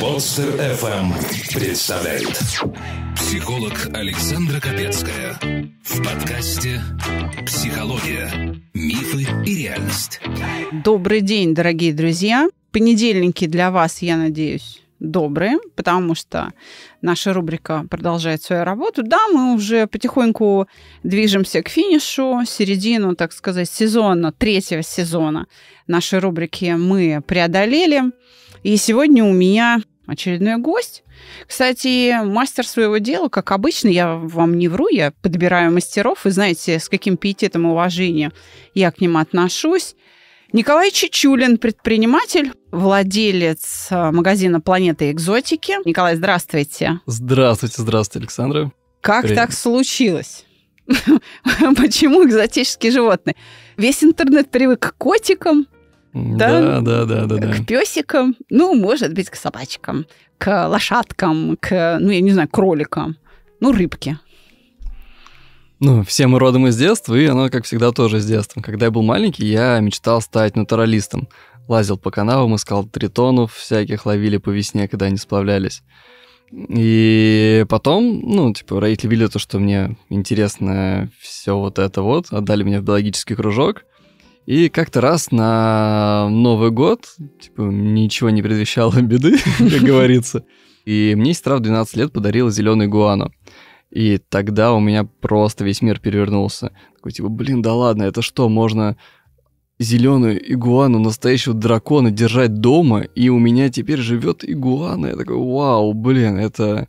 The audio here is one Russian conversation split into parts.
Подстер FM представляет психолог Александра Капецкая в подкасте «Психология. Мифы и реальность». Добрый день, дорогие друзья. Понедельники для вас, я надеюсь, добрые, потому что наша рубрика продолжает свою работу. Да, мы уже потихоньку движемся к финишу, середину, так сказать, сезона, третьего сезона нашей рубрики мы преодолели. И сегодня у меня очередной гость. Кстати, мастер своего дела, как обычно, я вам не вру, я подбираю мастеров, и знаете, с каким пиететом и уважением я к ним отношусь. Николай Чичулин, предприниматель, владелец э, магазина «Планета экзотики». Николай, здравствуйте. Здравствуйте, здравствуйте, Александра. Как Привет. так случилось? Почему экзотические животные? Весь интернет привык к котикам, да, да, да, да, да. К песикам, ну, может быть, к собачкам, к лошадкам, к, ну, я не знаю, кроликам, ну, рыбке. Ну, все мы родом из детства, и оно, как всегда, тоже с детства. Когда я был маленький, я мечтал стать натуралистом. Лазил по канавам, искал тритонов всяких, ловили по весне, когда они сплавлялись. И потом, ну, типа, родители видели то, что мне интересно все вот это вот, отдали меня в биологический кружок – и как-то раз на Новый год, типа, ничего не предвещало беды, как говорится. И мне сестра в 12 лет подарила зеленый гуану. И тогда у меня просто весь мир перевернулся. Такой, типа, блин, да ладно, это что, можно зеленую игуану настоящего дракона держать дома, и у меня теперь живет игуана. Я такой, вау, блин, это...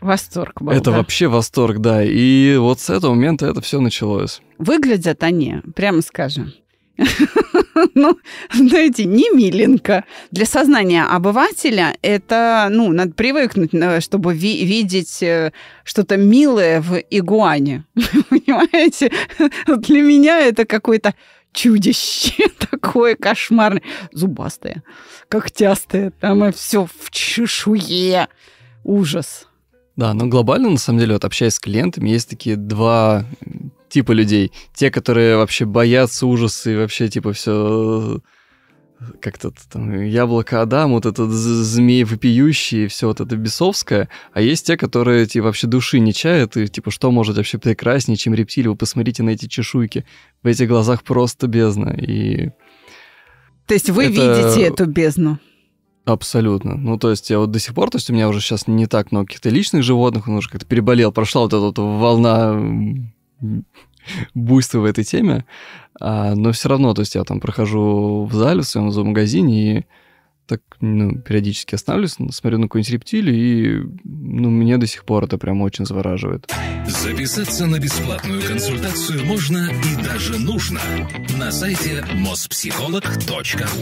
Восторг был. Это да? вообще восторг, да. И вот с этого момента это все началось. Выглядят они, прямо скажем, ну, знаете, не миленько. Для сознания обывателя это, ну, надо привыкнуть, э, чтобы ви- видеть э, что-то милое в игуане. Понимаете? Для меня это какой-то чудище такое кошмарное. Зубастое, когтястое, там и все в чешуе. Ужас. Да, но глобально, на самом деле, вот общаясь с клиентами, есть такие два типа людей. Те, которые вообще боятся ужаса и вообще типа все э, как-то там яблоко Адам, вот этот змей вопиющий, все вот это бесовское. А есть те, которые типа, вообще души не чают, и типа что может вообще прекраснее, чем рептилия? Вы посмотрите на эти чешуйки. В этих глазах просто бездна. И... То есть вы это... видите эту бездну? Абсолютно. Ну, то есть я вот до сих пор, то есть у меня уже сейчас не так много каких-то личных животных, он уже как-то переболел, прошла вот эта вот волна буйство в этой теме, а, но все равно, то есть я там прохожу в зале в своем зоомагазине и так ну, периодически останавливаюсь, смотрю на какую-нибудь рептилию, и ну, меня до сих пор это прям очень завораживает. Записаться на бесплатную консультацию можно и даже нужно на сайте mospsycholog.ru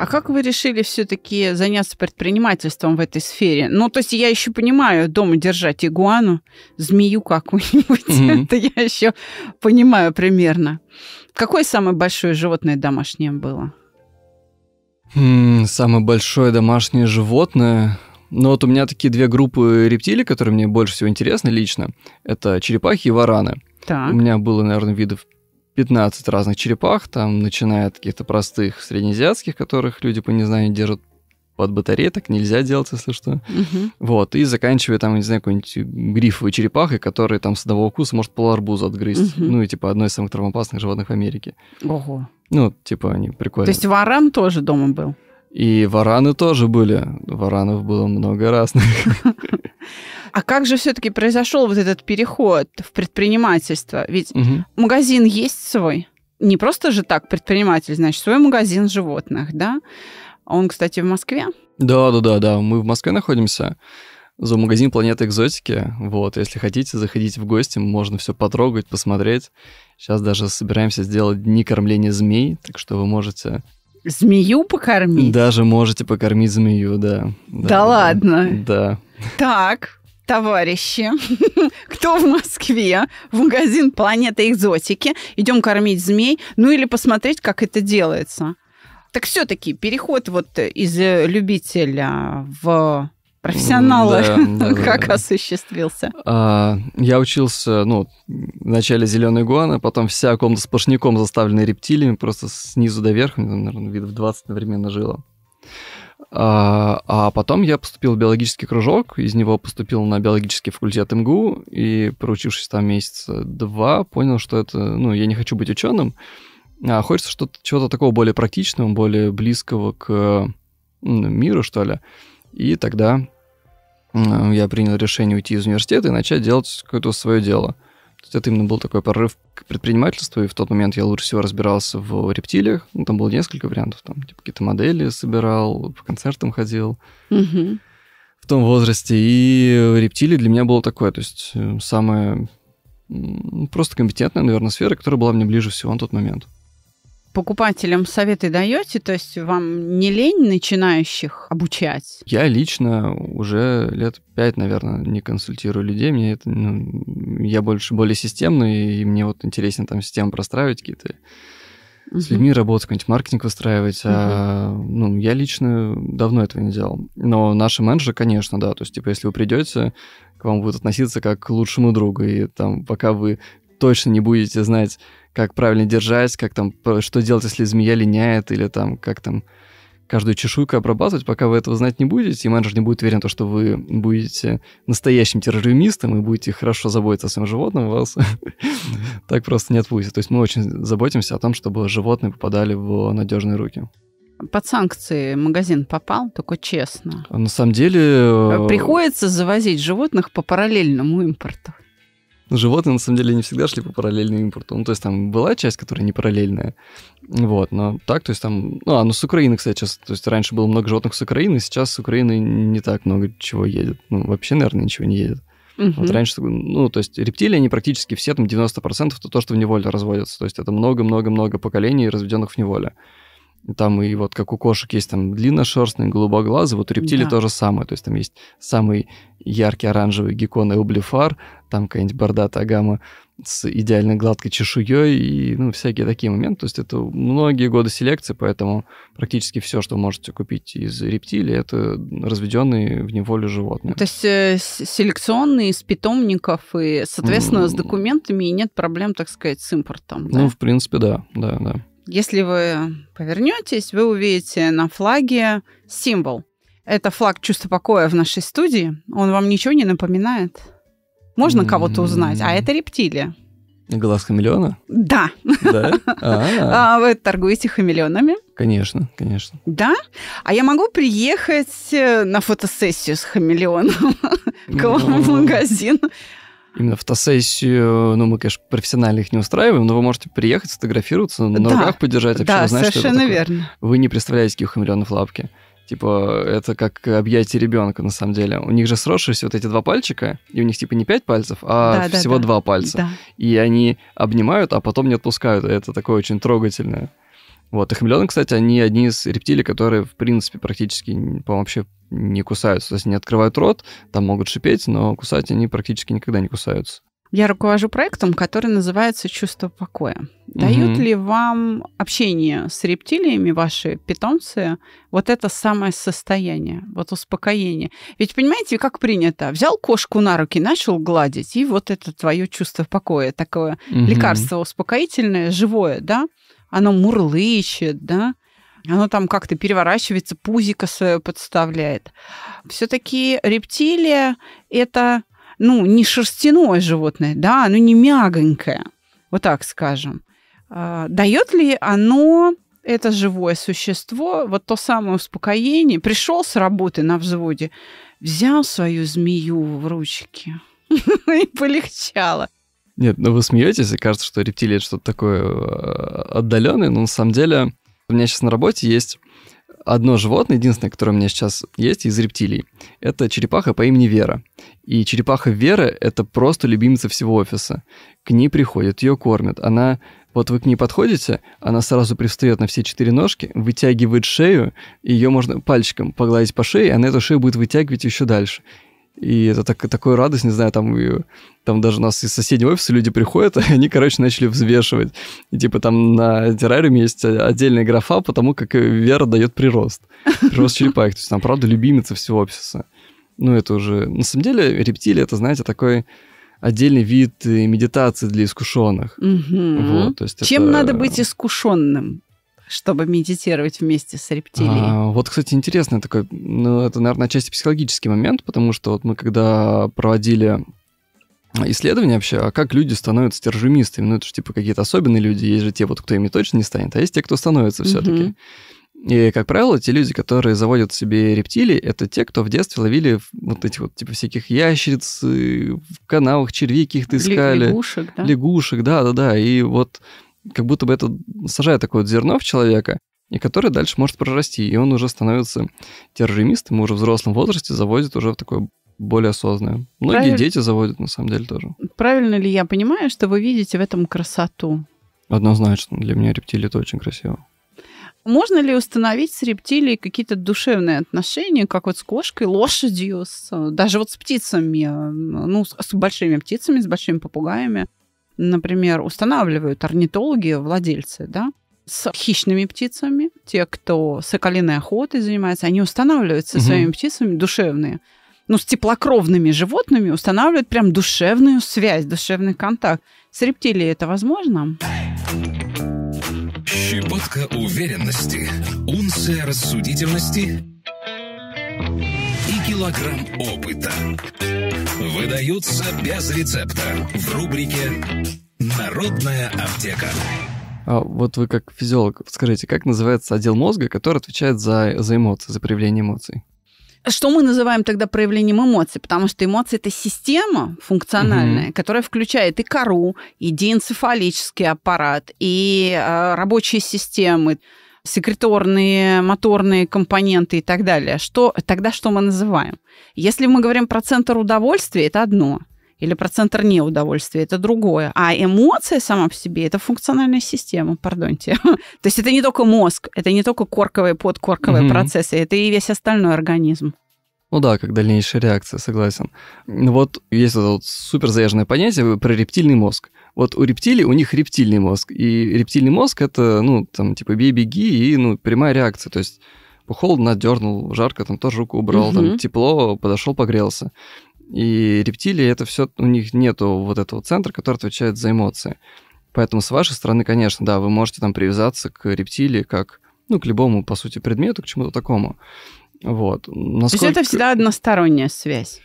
а как вы решили все-таки заняться предпринимательством в этой сфере? Ну, то есть я еще понимаю дома держать игуану, змею какую-нибудь. Mm-hmm. Это я еще понимаю примерно. Какое самое большое животное домашнее было? Самое большое домашнее животное. Ну вот у меня такие две группы рептилий, которые мне больше всего интересны лично. Это черепахи и вараны. Так. У меня было, наверное, видов 15 разных черепах, там, начиная от каких-то простых среднеазиатских, которых люди по незнанию держат под батареей, так нельзя делать, если что. Uh-huh. Вот, и заканчивая там, не знаю, какой-нибудь грифовой черепахой, которая там с одного укуса может поларбуза отгрызть. Uh-huh. Ну и типа одно из самых травмоопасных животных в Америке. Ого. Ну, типа они прикольные. То есть варан тоже дома был? И вараны тоже были. Варанов было много разных. А как же все-таки произошел вот этот переход в предпринимательство? Ведь угу. магазин есть свой. Не просто же так предприниматель, значит, свой магазин животных, да? Он, кстати, в Москве. Да, да, да, да. Мы в Москве находимся. За магазин Планета Экзотики. Вот, если хотите, заходите в гости, можно все потрогать, посмотреть. Сейчас даже собираемся сделать дни кормления змей, так что вы можете Змею покормить? Даже можете покормить змею, да. Да, да ладно? Да. Так, товарищи, кто в Москве, в магазин «Планета экзотики», идем кормить змей, ну или посмотреть, как это делается. Так все-таки переход вот из э, любителя в профессионала, да, как да. осуществился? А, я учился, ну, вначале зеленой гуаны, потом вся комната сплошняком заставленная рептилиями, просто снизу до верха, наверное, видов 20 одновременно жило. А, а потом я поступил в биологический кружок, из него поступил на биологический факультет МГУ, и проучившись там месяца два, понял, что это, ну, я не хочу быть ученым, а хочется что-то, чего-то такого более практичного, более близкого к ну, миру, что ли. И тогда э, я принял решение уйти из университета и начать делать какое-то свое дело. это именно был такой порыв к предпринимательству, и в тот момент я лучше всего разбирался в рептилиях. Ну, там было несколько вариантов, там типа, какие-то модели собирал, по концертам ходил. Mm-hmm. В том возрасте. И рептилии для меня было такое, то есть э, самая просто компетентная, наверное, сфера, которая была мне ближе всего на тот момент покупателям советы даете? То есть вам не лень начинающих обучать? Я лично уже лет пять, наверное, не консультирую людей. Мне это, ну, я больше более системный, и мне вот интересно там систему простраивать какие-то uh -huh. с людьми работать, какой-нибудь маркетинг выстраивать. Uh-huh. А, ну, я лично давно этого не делал. Но наши менеджеры, конечно, да. То есть, типа, если вы придете, к вам будут относиться как к лучшему другу. И там, пока вы точно не будете знать как правильно держать, как там, что делать, если змея линяет, или там, как там каждую чешуйку обрабатывать, пока вы этого знать не будете, и менеджер не будет уверен, в что вы будете настоящим террористом и будете хорошо заботиться о своем животном, вас так просто не отпустят. То есть мы очень заботимся о том, чтобы животные попадали в надежные руки под санкции магазин попал, только честно. На самом деле... Э, Приходится завозить животных по параллельному импорту животные на самом деле не всегда шли по параллельному импорту. Ну, то есть там была часть, которая не параллельная. Вот, но так, то есть там... Ну, а, ну с Украины, кстати, сейчас... То есть раньше было много животных с Украины, сейчас с Украины не так много чего едет. Ну, вообще, наверное, ничего не едет. Угу. Вот раньше, ну, то есть рептилии, они практически все, там, 90% то то, что в неволе разводятся. То есть это много-много-много поколений, разведенных в неволе. Там и вот как у кошек есть там длинношерстный, голубоглазый, вот у рептилий да. то же самое. То есть там есть самый яркий оранжевый геккон облифар, там какая-нибудь бордатая гамма с идеально гладкой чешуей и ну, всякие такие моменты. То есть это многие годы селекции, поэтому практически все, что можете купить из рептилий, это разведенные в неволе животные. То есть э, селекционные из питомников и, соответственно, mm. с документами и нет проблем, так сказать, с импортом. Ну, да? Ну, в принципе, да, да, да. Если вы повернетесь, вы увидите на флаге символ. Это флаг чувства покоя в нашей студии. Он вам ничего не напоминает? Можно mm-hmm. кого-то узнать? А это рептилия. Глаз хамелеона? Да. Да? а, а вы торгуете хамелеонами? Конечно, конечно. Да? А я могу приехать э, на фотосессию с хамелеоном к вам в ну. магазин? именно фотосессию, э, ну, мы, конечно, профессионально их не устраиваем, но вы можете приехать, сфотографироваться, на да, руках подержать, вообще да, узнать, совершенно что верно. Вы не представляете, каких у хамелеонов лапки. Типа, это как объятие ребенка, на самом деле. У них же сросшиеся вот эти два пальчика, и у них типа не пять пальцев, а да, всего да, да. два пальца. Да. И они обнимают, а потом не отпускают. Это такое очень трогательное. Вот, и хамелеоны, кстати, они одни из рептилий, которые, в принципе, практически, по вообще не кусаются. То есть они открывают рот, там могут шипеть, но кусать они практически никогда не кусаются. Я руковожу проектом, который называется «Чувство покоя». Дают угу. ли вам общение с рептилиями, ваши питомцы, вот это самое состояние, вот успокоение? Ведь понимаете, как принято? Взял кошку на руки, начал гладить, и вот это твое чувство покоя, такое угу. лекарство успокоительное, живое, да? оно мурлычет, да, оно там как-то переворачивается, пузико свое подставляет. Все-таки рептилия это ну, не шерстяное животное, да, оно не мягонькое, вот так скажем. А, Дает ли оно это живое существо, вот то самое успокоение, пришел с работы на взводе, взял свою змею в ручки и полегчало. Нет, ну вы смеетесь, и кажется, что рептилии это что-то такое э, отдаленное, но на самом деле у меня сейчас на работе есть одно животное, единственное, которое у меня сейчас есть из рептилий, это черепаха по имени Вера. И черепаха Вера — это просто любимица всего офиса. К ней приходят, ее кормят. Она вот вы к ней подходите, она сразу пристает на все четыре ножки, вытягивает шею, ее можно пальчиком погладить по шее, она эту шею будет вытягивать еще дальше. И это так, такой радость, не знаю, там, и, там даже у нас из соседнего офиса люди приходят, и они, короче, начали взвешивать. И типа там на террариуме есть отдельная графа, потому как э, вера дает прирост. Прирост черепах, То есть там, правда, любимица всего офиса. Ну, это уже... На самом деле, рептилия, это, знаете, такой отдельный вид э, медитации для искушенных. Угу. Вот, то есть Чем это... надо быть искушенным? чтобы медитировать вместе с рептилией? А, вот, кстати, интересно такое, ну, это, наверное, отчасти психологический момент, потому что вот мы когда проводили исследование вообще, а как люди становятся стержумистами, ну, это же, типа, какие-то особенные люди, есть же те, вот, кто ими точно не станет, а есть те, кто становится все-таки. Угу. И, как правило, те люди, которые заводят себе рептилии, это те, кто в детстве ловили вот этих вот, типа, всяких ящериц, э, в канавах червей каких-то искали. Лягушек, да? Лягушек, да-да-да. И вот как будто бы это сажает такое вот зерно в человека, и которое дальше может прорасти, и он уже становится терроримистом, уже в взрослом возрасте заводит уже в такое более осознанное. Многие Правиль... дети заводят, на самом деле, тоже. Правильно ли я понимаю, что вы видите в этом красоту? Однозначно. Для меня рептилии это очень красиво. Можно ли установить с рептилией какие-то душевные отношения, как вот с кошкой, лошадью, с, даже вот с птицами, э, ну, с, с большими птицами, с большими попугаями? например, устанавливают орнитологи, владельцы, да, с хищными птицами, те, кто соколиной охотой занимается, они устанавливают со угу. своими птицами душевные. Ну, с теплокровными животными устанавливают прям душевную связь, душевный контакт. С рептилией это возможно? Щепотка уверенности, унция рассудительности и килограмм опыта выдаются без рецепта в рубрике «Народная аптека». А вот вы как физиолог, скажите, как называется отдел мозга, который отвечает за, за эмоции, за проявление эмоций? Что мы называем тогда проявлением эмоций? Потому что эмоции это система функциональная, угу. которая включает и кору, и диэнцефалический аппарат, и э, рабочие системы, секреторные, моторные компоненты и так далее, что, тогда что мы называем? Если мы говорим про центр удовольствия, это одно. Или про центр неудовольствия, это другое. А эмоция сама по себе, это функциональная система, пардоньте То есть это не только мозг, это не только корковые, подкорковые mm-hmm. процессы, это и весь остальной организм. Ну да, как дальнейшая реакция, согласен. Вот есть это вот супер заезженное понятие про рептильный мозг. Вот у рептилий, у них рептильный мозг. И рептильный мозг — это, ну, там, типа, бей-беги и, ну, прямая реакция. То есть по холоду надернул, жарко, там, тоже руку убрал, угу. там, тепло, подошел, погрелся. И рептилии, это все, у них нету вот этого центра, который отвечает за эмоции. Поэтому с вашей стороны, конечно, да, вы можете там привязаться к рептилии как, ну, к любому, по сути, предмету, к чему-то такому. Вот. Насколько... То есть это всегда односторонняя связь?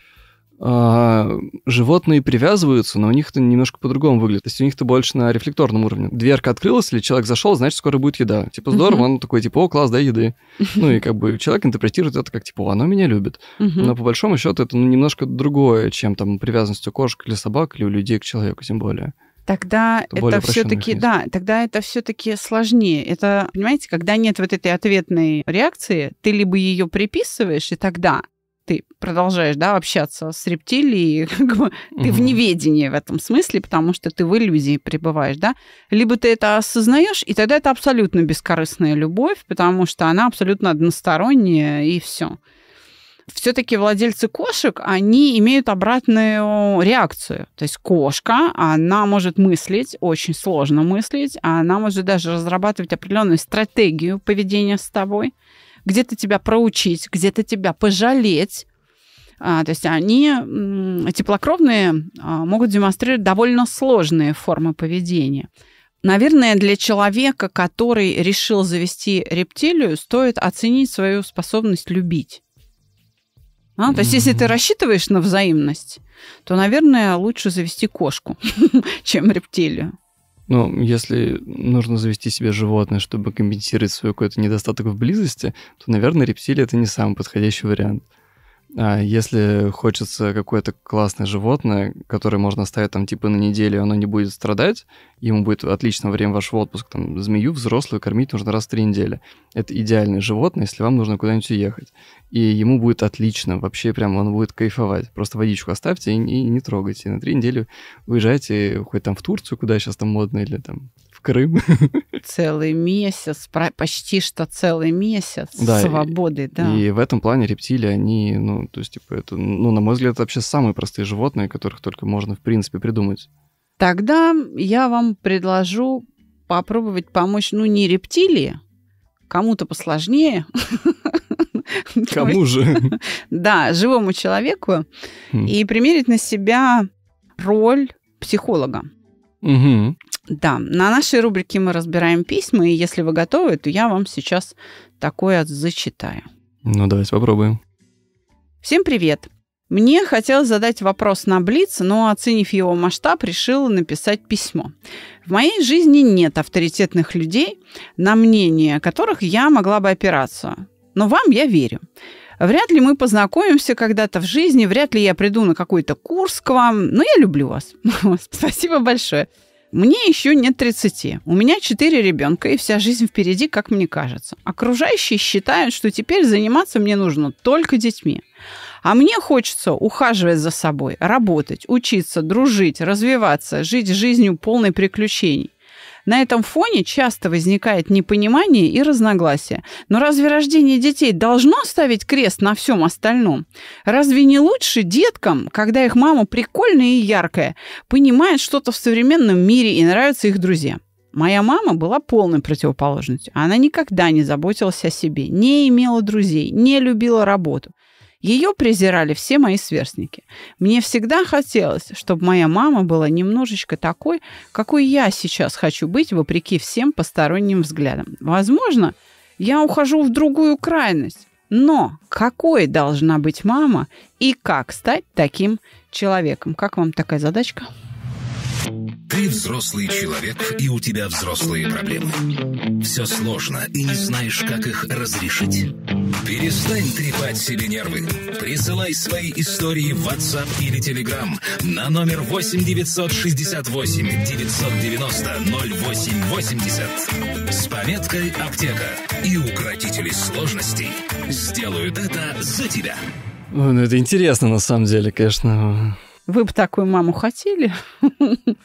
А, животные привязываются, но у них это немножко по-другому выглядит. То есть у них это больше на рефлекторном уровне. Дверка открылась, или человек зашел, значит, скоро будет еда. Типа, здорово, uh-huh. он такой, типа, о, класс, да, еды. Ну и как бы человек интерпретирует это как, типа, оно меня любит. Uh-huh. Но по большому счету это ну, немножко другое, чем там привязанность у кошек или собак, или у людей к человеку, тем более тогда Более это все-таки, да, тогда это все-таки сложнее. Это, понимаете, когда нет вот этой ответной реакции, ты либо ее приписываешь, и тогда ты продолжаешь, да, общаться с рептилией, как бы, ты угу. в неведении в этом смысле, потому что ты в иллюзии пребываешь, да, либо ты это осознаешь, и тогда это абсолютно бескорыстная любовь, потому что она абсолютно односторонняя, и все все-таки владельцы кошек, они имеют обратную реакцию. То есть кошка, она может мыслить, очень сложно мыслить, она может даже разрабатывать определенную стратегию поведения с тобой, где-то тебя проучить, где-то тебя пожалеть. А, то есть они, теплокровные, а, могут демонстрировать довольно сложные формы поведения. Наверное, для человека, который решил завести рептилию, стоит оценить свою способность любить. А? То есть, если ты рассчитываешь на взаимность, то, наверное, лучше завести кошку, чем рептилию. Ну, если нужно завести себе животное, чтобы компенсировать свой какой-то недостаток в близости, то, наверное, рептилия — это не самый подходящий вариант. А если хочется какое-то классное животное, которое можно оставить там типа на неделю, оно не будет страдать, ему будет отлично время вашего отпуска. Там змею взрослую кормить нужно раз в три недели. Это идеальное животное, если вам нужно куда-нибудь уехать. И ему будет отлично, вообще прям он будет кайфовать. Просто водичку оставьте и, и не трогайте. И на три недели уезжайте хоть там в Турцию, куда сейчас там модно, или там Крым. Целый месяц, почти что целый месяц да, свободы, и, да. И в этом плане рептилии, они, ну, то есть, типа, это, ну, на мой взгляд, это вообще самые простые животные, которых только можно, в принципе, придумать. Тогда я вам предложу попробовать помочь, ну, не рептилии, кому-то посложнее. Кому же? Да, живому человеку. Хм. И примерить на себя роль психолога. Угу. Да, на нашей рубрике мы разбираем письма, и если вы готовы, то я вам сейчас такое зачитаю. Ну, давайте попробуем. Всем привет! Мне хотелось задать вопрос на Блиц, но, оценив его масштаб, решила написать письмо. В моей жизни нет авторитетных людей, на мнение которых я могла бы опираться. Но вам я верю. Вряд ли мы познакомимся когда-то в жизни, вряд ли я приду на какой-то курс к вам, но я люблю вас. Спасибо большое. Мне еще нет 30. У меня 4 ребенка и вся жизнь впереди, как мне кажется. Окружающие считают, что теперь заниматься мне нужно только детьми. А мне хочется ухаживать за собой, работать, учиться, дружить, развиваться, жить жизнью полной приключений. На этом фоне часто возникает непонимание и разногласия. Но разве рождение детей должно ставить крест на всем остальном? Разве не лучше деткам, когда их мама прикольная и яркая, понимает что-то в современном мире и нравятся их друзья? Моя мама была полной противоположностью. Она никогда не заботилась о себе, не имела друзей, не любила работу. Ее презирали все мои сверстники. Мне всегда хотелось, чтобы моя мама была немножечко такой, какой я сейчас хочу быть, вопреки всем посторонним взглядам. Возможно, я ухожу в другую крайность. Но какой должна быть мама и как стать таким человеком? Как вам такая задачка? Ты взрослый человек, и у тебя взрослые проблемы. Все сложно, и не знаешь, как их разрешить. Перестань трепать себе нервы. Присылай свои истории в WhatsApp или Telegram на номер 8 968 990 0880 с пометкой «Аптека». И укротители сложностей сделают это за тебя. Ну, это интересно, на самом деле, конечно. Вы бы такую маму хотели?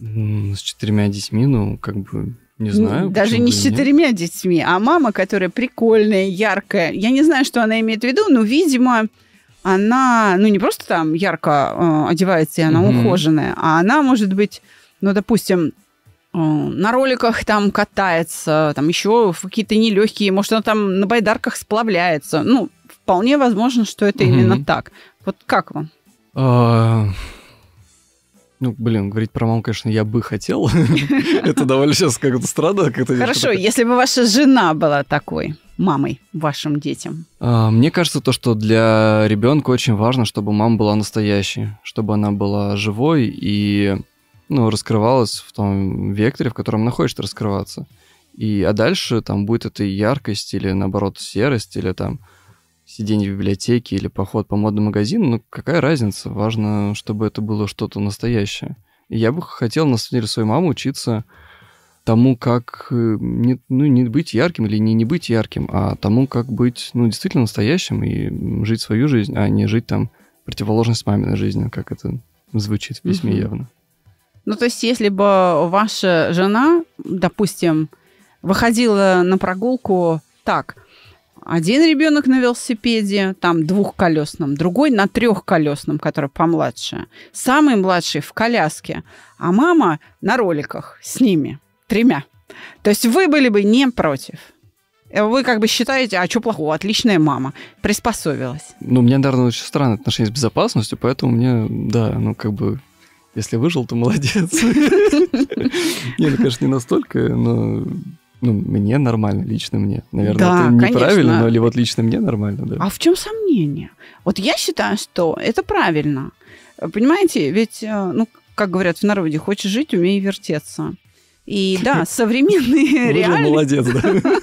С четырьмя детьми, ну, как бы, не ну, знаю. Даже не с четырьмя детьми, а мама, которая прикольная, яркая. Я не знаю, что она имеет в виду, но, видимо, она, ну, не просто там ярко э, одевается, и она угу. ухоженная, а она, может быть, ну, допустим, э, на роликах там катается, там еще какие-то нелегкие, может, она там на байдарках сплавляется. Ну, вполне возможно, что это угу. именно так. Вот как вам? А, ну, блин, говорить про маму, конечно, я бы хотел. Это довольно сейчас как-то странно. Хорошо, если бы ваша жена была такой мамой вашим детям? А, мне кажется, то, что для ребенка очень важно, чтобы мама была настоящей, чтобы она была живой и ну, раскрывалась в том векторе, в котором она хочет раскрываться. И, а дальше там будет эта яркость или, наоборот, серость, или там сиденье в библиотеке или поход по модным магазинам, ну какая разница? Важно, чтобы это было что-то настоящее. И я бы хотел, на самом деле, свою маму учиться тому, как э, не, ну, не быть ярким или не, не быть ярким, а тому, как быть ну, действительно настоящим и жить свою жизнь, а не жить там противоположность маминой жизни, как это звучит в письме явно. Ну, то есть, если бы ваша жена, допустим, выходила на прогулку так – один ребенок на велосипеде, там двухколесном, другой на трехколесном, который помладше. Самый младший в коляске, а мама на роликах с ними, тремя. То есть вы были бы не против. Э, вы как бы считаете, а что плохого? Отличная мама. Приспособилась. Ну, у меня, наверное, очень странное отношение с безопасностью, поэтому мне, да, ну, как бы, если выжил, то молодец. Не, ну, конечно, не настолько, но ну, мне нормально, лично мне. Наверное, да, это неправильно, конечно. но или вот лично мне нормально, да. А в чем сомнение? Вот я считаю, что это правильно. Понимаете, ведь, э, ну, как говорят в народе, хочешь жить, умей вертеться. И да, современные реалии... молодец, да.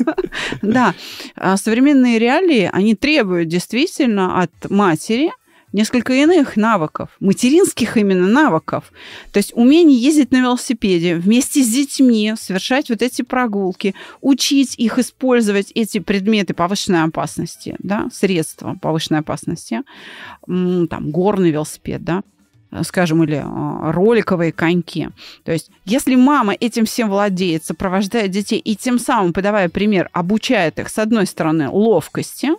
Да, а современные реалии, они требуют действительно от матери – несколько иных навыков, материнских именно навыков. То есть умение ездить на велосипеде вместе с детьми, совершать вот эти прогулки, учить их использовать эти предметы повышенной опасности, да, средства повышенной опасности, там, горный велосипед, да, Э, скажем, или э, роликовые коньки. То есть, если мама этим всем владеет, сопровождает детей и тем самым, подавая пример, обучает их, с одной стороны, ловкости,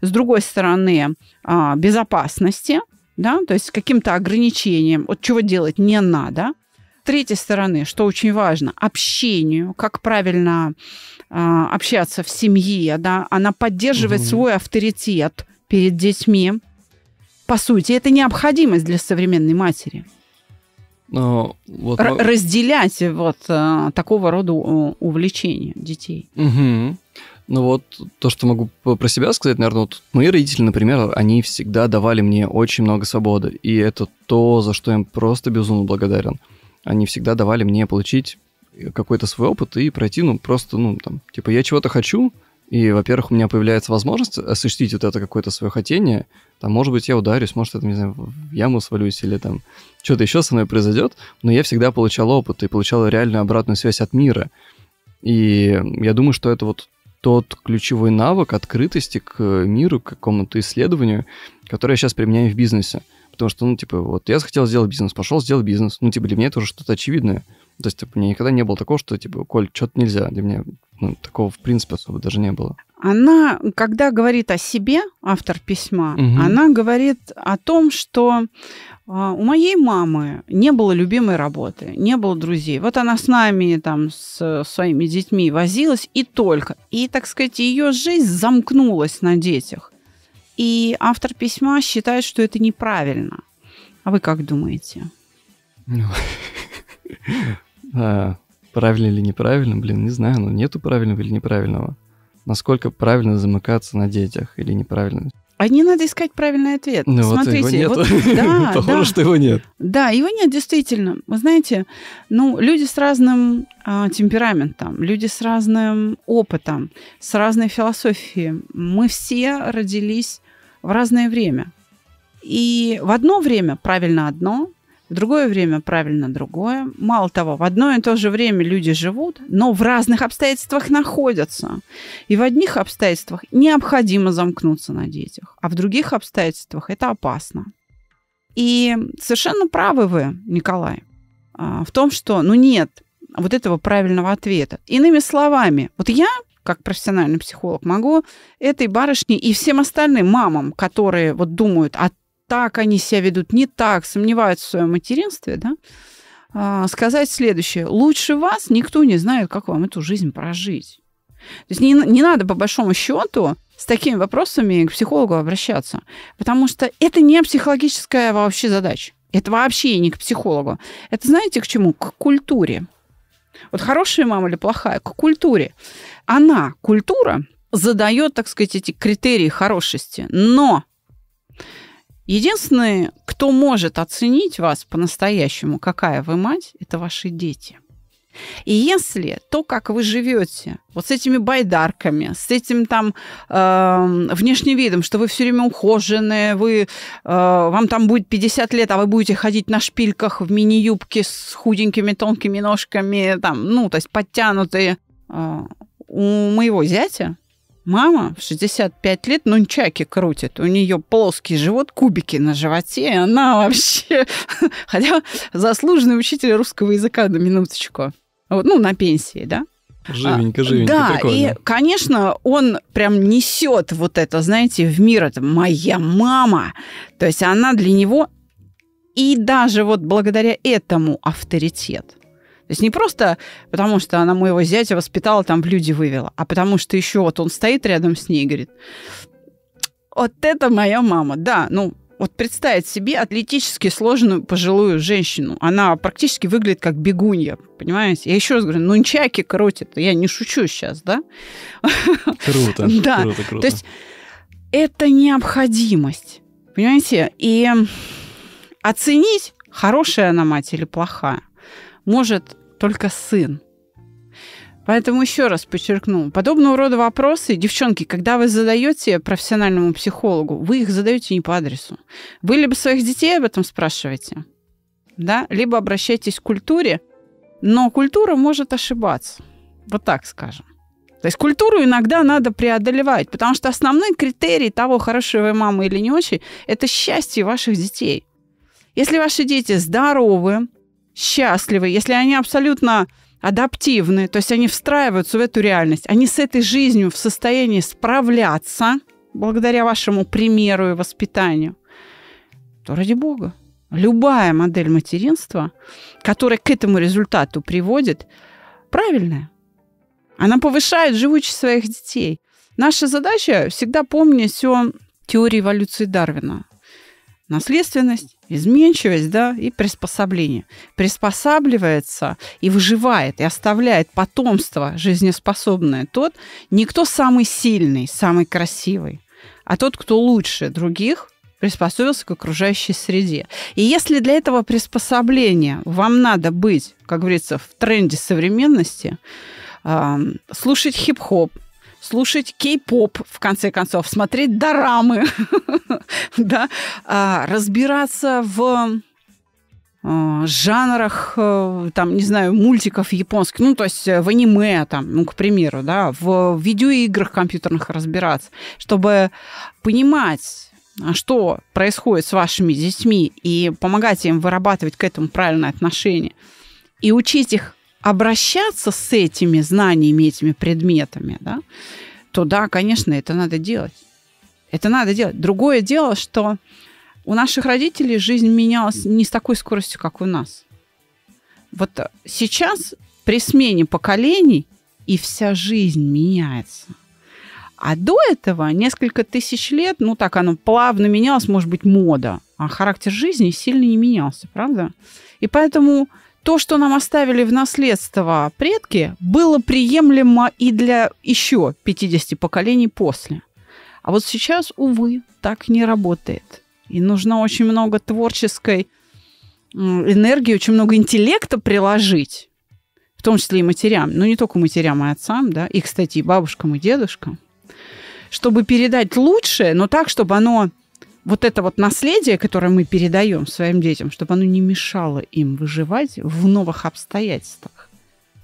с другой стороны, а, безопасности, да, то есть каким-то ограничением, от чего делать не надо. С третьей стороны, что очень важно, общению, как правильно а, общаться в семье, да, она поддерживает угу. свой авторитет перед детьми, по сути, это необходимость для современной матери. Но, вот... Р- разделять э, вот а, такого рода э, увлечения детей. Угу. Ну вот то, что могу про себя сказать, наверное, вот мои родители, например, они всегда давали мне очень много свободы, и это то, за что я им просто безумно благодарен. Они всегда давали мне получить какой-то свой опыт и пройти, ну, просто, ну, там, типа, я чего-то хочу, и, во-первых, у меня появляется возможность осуществить вот это какое-то свое хотение, там, может быть, я ударюсь, может, это, не знаю, в яму свалюсь или там что-то еще со мной произойдет, но я всегда получал опыт и получал реальную обратную связь от мира. И я думаю, что это вот тот ключевой навык открытости к миру, к какому-то исследованию, который я сейчас применяю в бизнесе. Потому что, ну, типа, вот я захотел сделать бизнес, пошел, сделал бизнес. Ну, типа, для меня это уже что-то очевидное. То есть, типа, у меня никогда не было такого, что, типа, Коль, что-то нельзя. Для меня ну, такого, в принципе, особо даже не было она, когда говорит о себе, автор письма, угу. она говорит о том, что а, у моей мамы не было любимой работы, не было друзей. Вот она с нами, там, с своими детьми возилась и только. И, так сказать, ее жизнь замкнулась на детях. И автор письма считает, что это неправильно. А вы как думаете? Ну, а, правильно или неправильно, блин, не знаю, но нету правильного или неправильного насколько правильно замыкаться на детях или неправильно. А не надо искать правильный ответ. Ну, Смотрите, вот его нет. Вот, да, Похоже, да. что его нет. Да, его нет, действительно. Вы знаете, ну, люди с разным э, темпераментом, люди с разным опытом, с разной философией. Мы все родились в разное время. И в одно время правильно одно, в другое время правильно другое. Мало того, в одно и то же время люди живут, но в разных обстоятельствах находятся. И в одних обстоятельствах необходимо замкнуться на детях, а в других обстоятельствах это опасно. И совершенно правы вы, Николай, а, в том, что ну нет вот этого правильного ответа. Иными словами, вот я как профессиональный психолог могу этой барышне и всем остальным мамам, которые вот думают о так они себя ведут, не так, сомневаются в своем материнстве, да, а, сказать следующее. Лучше вас никто не знает, как вам эту жизнь прожить. То есть не, не надо, по большому счету, с такими вопросами к психологу обращаться, потому что это не психологическая вообще задача. Это вообще не к психологу. Это знаете к чему? К культуре. Вот хорошая мама или плохая? К культуре. Она, культура, задает, так сказать, эти критерии хорошести. Но Единственное, кто может оценить вас по-настоящему, какая вы мать, это ваши дети. И если то, как вы живете, вот с этими байдарками, с этим там э, внешним видом, что вы все время ухоженные, вы, э, вам там будет 50 лет, а вы будете ходить на шпильках в мини-юбке с худенькими тонкими ножками, там, ну, то есть подтянутые. Э, у моего зятя Мама в 65 лет нунчаки крутит. У нее плоский живот, кубики на животе, и она вообще... Хотя заслуженный учитель русского языка на минуточку. Вот, ну, на пенсии, да? Живенько, а, живенько, да, прикольно. и, конечно, он прям несет вот это, знаете, в мир. Это моя мама. То есть она для него... И даже вот благодаря этому авторитет. То есть не просто потому, что она моего зятя воспитала, там в люди вывела, а потому что еще вот он стоит рядом с ней и говорит, вот это моя мама. Да, ну, вот представить себе атлетически сложную пожилую женщину. Она практически выглядит как бегунья, понимаете? Я еще раз говорю, нунчаки крутит. Я не шучу сейчас, да? Круто, да. круто, круто. То есть это необходимость, понимаете? И оценить, хорошая она мать или плохая, может только сын. Поэтому еще раз подчеркну, подобного рода вопросы, девчонки, когда вы задаете профессиональному психологу, вы их задаете не по адресу. Вы либо своих детей об этом спрашиваете, да, либо обращайтесь к культуре, но культура может ошибаться. Вот так скажем. То есть культуру иногда надо преодолевать, потому что основной критерий того, хорошая вы мама или не очень, это счастье ваших детей. Если ваши дети здоровы, счастливы, если они абсолютно адаптивны, то есть они встраиваются в эту реальность, они с этой жизнью в состоянии справляться благодаря вашему примеру и воспитанию, то ради бога. Любая модель материнства, которая к этому результату приводит, правильная. Она повышает живучесть своих детей. Наша задача всегда помнить о теории эволюции Дарвина наследственность, изменчивость, да, и приспособление. Приспосабливается и выживает, и оставляет потомство жизнеспособное тот, не кто самый сильный, самый красивый, а тот, кто лучше других, приспособился к окружающей среде. И если для этого приспособления вам надо быть, как говорится, в тренде современности, слушать хип-хоп, слушать кей-поп, в конце концов, смотреть дорамы, да, а, разбираться в а, жанрах, э, там, не знаю, мультиков японских, ну, то есть э, в аниме, там, ну, к примеру, да, в видеоиграх компьютерных разбираться, чтобы понимать, а, что происходит с вашими детьми и помогать им вырабатывать к этому правильное отношение и учить их обращаться с этими знаниями, этими предметами, да, то да, конечно, это надо делать. Это надо делать. Другое дело, что у наших родителей жизнь менялась не с такой скоростью, как у нас. Вот сейчас при смене поколений и вся жизнь меняется. А до этого несколько тысяч лет, ну так оно плавно менялось, может быть, мода, а характер жизни сильно не менялся, правда? И поэтому то, что нам оставили в наследство предки, было приемлемо и для еще 50 поколений после. А вот сейчас, увы, так не работает. И нужно очень много творческой энергии, очень много интеллекта приложить, в том числе и матерям, ну не только матерям, а и отцам, да, и, кстати, и бабушкам, и дедушкам, чтобы передать лучшее, но так, чтобы оно вот это вот наследие, которое мы передаем своим детям, чтобы оно не мешало им выживать в новых обстоятельствах.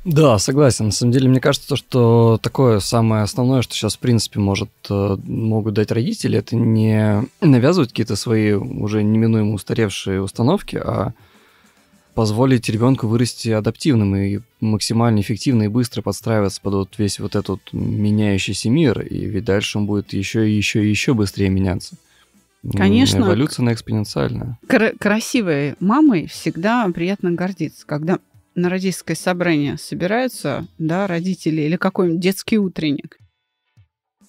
Да, согласен. На самом деле, мне кажется, то, что такое самое основное, что сейчас, в принципе, может, э, могут дать родители, это не навязывать какие-то свои уже неминуемо устаревшие установки, а позволить ребенку вырасти адаптивным и максимально эффективно и быстро подстраиваться под вот весь вот этот меняющийся мир, и ведь дальше он будет еще и еще и еще быстрее меняться. Конечно. Эволюция на экспоненциальная. Кр- красивой мамой всегда приятно гордиться, когда на родительское собрание собираются, да, родители или какой-нибудь детский утренник.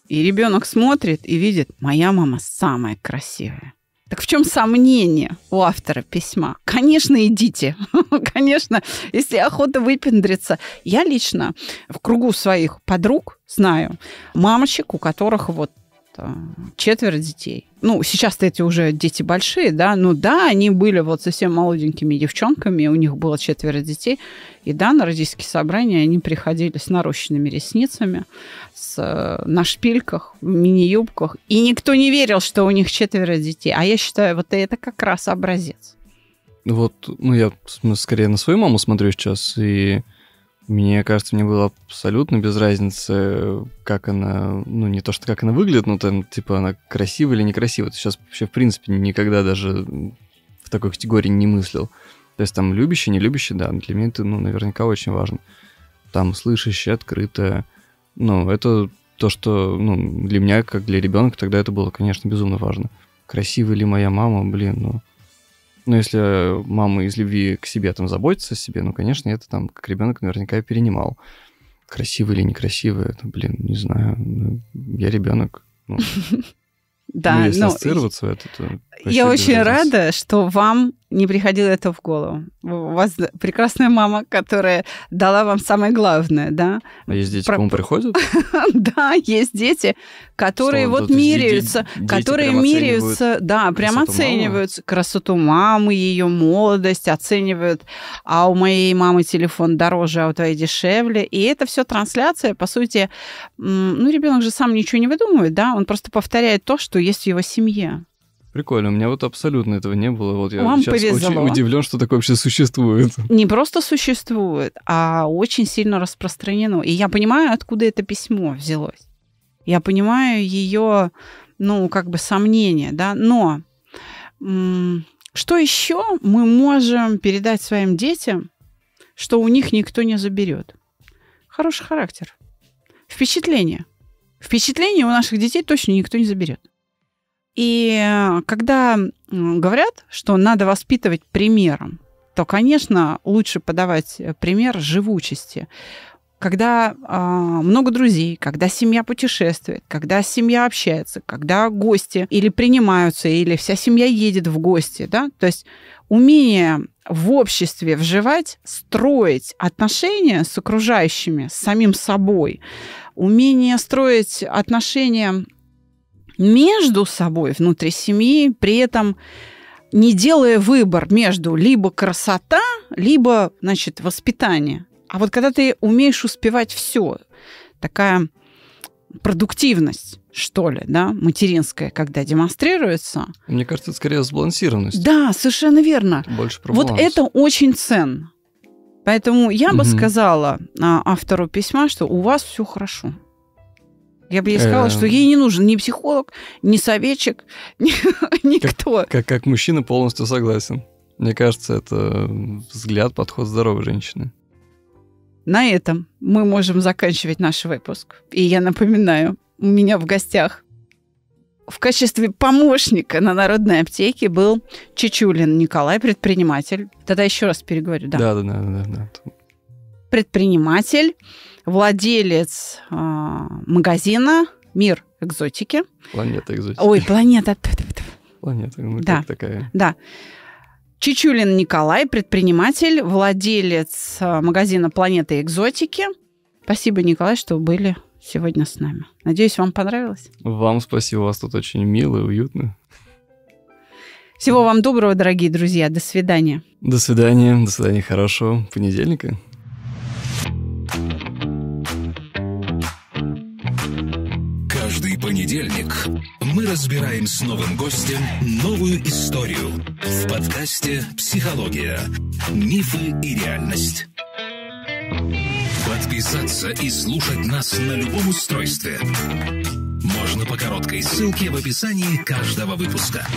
И ребенок смотрит и видит, моя мама самая красивая. Так в чем сомнение у автора письма? Конечно, идите. Конечно, если охота выпендриться. Я лично в кругу своих подруг знаю мамочек, у которых вот четверо детей. Ну, сейчас-то эти уже дети большие, да, ну да, они были вот совсем молоденькими девчонками, у них было четверо детей, и да, на родительские собрания они приходили с нарощенными ресницами, с, э, на шпильках, мини-юбках, и никто не верил, что у них четверо детей. А я считаю, вот это как раз образец. Ну вот, ну, я скорее на свою маму смотрю сейчас, и мне кажется, мне было абсолютно без разницы, как она, ну, не то, что как она выглядит, но там, типа, она красивая или некрасивая. Ты сейчас вообще, в принципе, никогда даже в такой категории не мыслил. То есть там любящий, не любящий, да, для меня это, ну, наверняка очень важно. Там слышащая, открытая, Ну, это то, что, ну, для меня, как для ребенка, тогда это было, конечно, безумно важно. Красивая ли моя мама, блин, ну, но ну, если мама из любви к себе там заботится о себе, ну, конечно, это там как ребенок наверняка и перенимал. Красиво или некрасиво, это, блин, не знаю. Ну, я ребенок. Ну, да, ну, если но... Ну, ассоциироваться это, то... Спасибо Я очень рада, что вам не приходило это в голову. У вас прекрасная мама, которая дала вам самое главное, да? А есть дети, Про... к вам приходят? Да, есть дети, которые вот меряются, которые меряются, да, прям оценивают красоту мамы, ее молодость, оценивают, а у моей мамы телефон дороже, а у твоей дешевле. И это все трансляция, по сути, ну, ребенок же сам ничего не выдумывает, да, он просто повторяет то, что есть в его семье. Прикольно, у меня вот абсолютно этого не было. Вот я Вам сейчас повезло. очень удивлен, что такое вообще существует. Не просто существует, а очень сильно распространено. И я понимаю, откуда это письмо взялось. Я понимаю ее, ну, как бы сомнение, да. Но что еще мы можем передать своим детям, что у них никто не заберет? Хороший характер. Впечатление. Впечатление у наших детей точно никто не заберет. И э, когда говорят, что надо воспитывать примером, то, конечно, лучше подавать э, пример живучести. Когда э, много друзей, когда семья путешествует, когда семья общается, когда гости или принимаются, или вся семья едет в гости, да, то есть умение в обществе вживать, строить отношения с окружающими, с самим собой, умение строить отношения между собой внутри семьи, при этом не делая выбор между либо красота, либо, значит, воспитание. А вот когда ты умеешь успевать все, такая продуктивность, что ли, да, материнская, когда демонстрируется. Мне кажется, это скорее сбалансированность. Да, совершенно верно. Это больше про Вот это очень ценно. Поэтому я угу. бы сказала а, автору письма, что у вас все хорошо. Я бы ей сказала, э, что ей не нужен ни психолог, ни советчик, ни, никто. Как, как, как мужчина полностью согласен. Мне кажется, это взгляд, подход здоровой женщины. На этом мы можем заканчивать наш выпуск. И я напоминаю, у меня в гостях в качестве помощника на народной аптеке был Чечулин Николай, предприниматель. Тогда еще раз переговорю, да? Да, да, да, да. да. Предприниматель, владелец э, магазина «Мир экзотики». Планета экзотики. Ой, планета. Планета, ну да. как такая. Да. Чичулин Николай, предприниматель, владелец а, магазина «Планета экзотики». Спасибо, Николай, что были сегодня с нами. Надеюсь, вам понравилось. Вам спасибо, у вас тут очень мило и уютно. Всего вам доброго, дорогие друзья. До свидания. До свидания. До свидания. Хорошего понедельника. понедельник мы разбираем с новым гостем новую историю в подкасте «Психология. Мифы и реальность». Подписаться и слушать нас на любом устройстве можно по короткой ссылке в описании каждого выпуска.